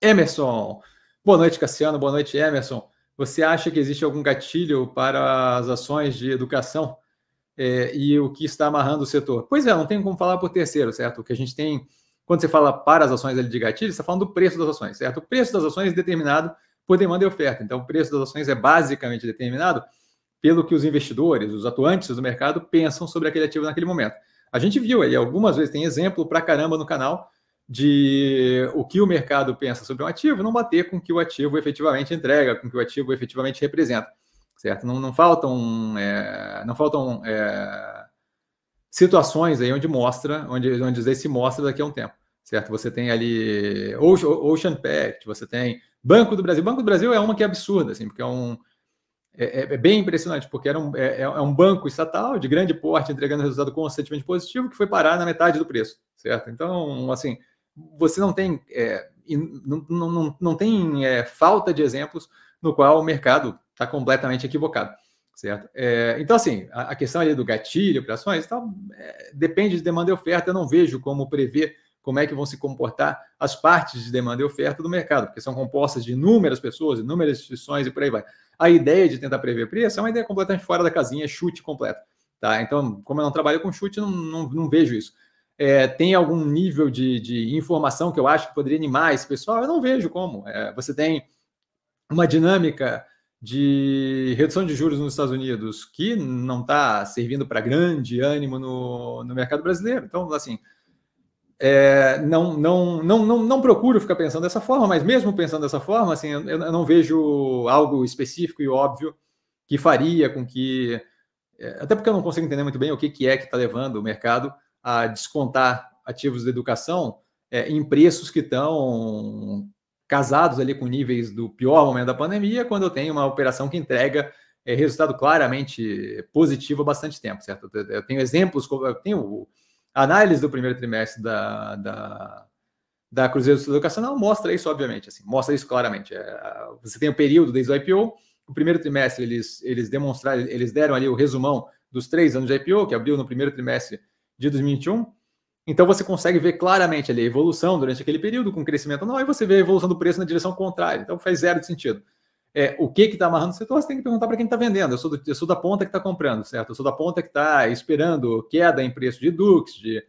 Emerson. Boa noite, Cassiano. Boa noite, Emerson. Você acha que existe algum gatilho para as ações de educação é, e o que está amarrando o setor? Pois é, não tem como falar por terceiro, certo? O que a gente tem, quando você fala para as ações de gatilho, você está falando do preço das ações, certo? O preço das ações é determinado por demanda e oferta. Então, o preço das ações é basicamente determinado pelo que os investidores, os atuantes do mercado pensam sobre aquele ativo naquele momento. A gente viu aí algumas vezes, tem exemplo pra caramba no canal de o que o mercado pensa sobre um ativo não bater com o que o ativo efetivamente entrega, com o que o ativo efetivamente representa, certo? Não, não faltam, é, não faltam é, situações aí onde mostra, onde, onde se mostra daqui a um tempo, certo? Você tem ali Ocean Pact, você tem Banco do Brasil. Banco do Brasil é uma que é absurda, assim, porque é um é, é, é bem impressionante, porque era um, é, é, é, um banco estatal de grande porte entregando resultado constantemente positivo que foi parar na metade do preço, certo? Então, assim, você não tem, é, não, não, não, não, tem é, falta de exemplos no qual o mercado está completamente equivocado, certo? É, então, assim, a, a, questão ali do gatilho para ações é, depende de demanda e oferta, eu não vejo como prever como é que vão se comportar as partes de demanda e oferta do mercado, porque são compostas de inúmeras pessoas, inúmeras instituições e por aí vai. A ideia de tentar prever preço é uma ideia completamente fora da casinha, é chute completo. Tá? Então, como eu não trabalho com chute, não, não, não vejo isso é, tem algum nível de, de, informação que eu acho que poderia animar esse pessoal, eu não vejo como. É, você tem uma dinâmica de redução de juros nos Estados Unidos que não está servindo para grande ânimo no, no mercado brasileiro. Então, assim, é, não, não, não, não, não procuro ficar pensando dessa forma, mas mesmo pensando dessa forma, assim, eu, eu não vejo algo específico e óbvio que faria com que. É, até porque eu não consigo entender muito bem o que, que é que está levando o mercado a descontar ativos da educação é, em preços que estão casados ali com níveis do pior momento da pandemia, quando eu tenho uma operação que entrega é, resultado claramente positivo há bastante tempo, certo? Eu tenho exemplos, eu tenho análise do primeiro trimestre da, da, da Cruzeiro Educacional mostra isso, obviamente, assim, mostra isso claramente. É, você tem o um período desde o IPO, o primeiro trimestre eles, eles demonstraram, eles deram ali o resumão dos três anos de IPO, que abriu no primeiro trimestre de 2021. Então você consegue ver claramente ali a evolução durante aquele período, com crescimento anual, e você vê a evolução do preço na direção contrária. Então faz zero de sentido. É, o que está amarrando o setor, você tem que perguntar para quem está vendendo. Eu sou, do, eu sou, da ponta que está comprando, certo? Eu sou da ponta que está esperando queda em preço de Dux, de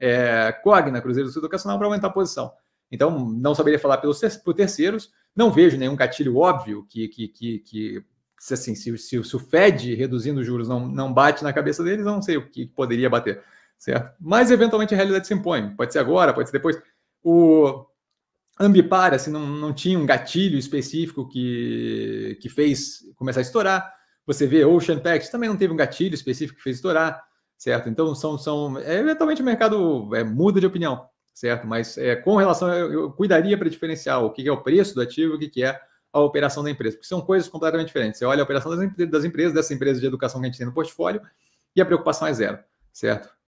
é, Cogna, Cruzeiro do Sul Educacional, para aumentar a posição. Então, não saberia falar pelos por terceiros, não vejo nenhum gatilho óbvio que, que, que, que assim, se, se, se, o Fed reduzindo os juros não, não bate na cabeça deles, eu não sei o que poderia bater certo? Mas eventualmente a realidade se impõe, pode ser agora, pode ser depois. O Ambipar, assim, não, não tinha um gatilho específico que, que fez começar a estourar. Você vê Ocean Pact também não teve um gatilho específico que fez estourar, certo? Então, são, são é, eventualmente o mercado é, muda de opinião, certo? Mas é, com relação, eu, eu cuidaria para diferenciar o que é o preço do ativo e o que é a operação da empresa, porque são coisas completamente diferentes. Você olha a operação das, das empresas, dessa empresa de educação que a gente tem no portfólio, e a preocupação é zero, certo?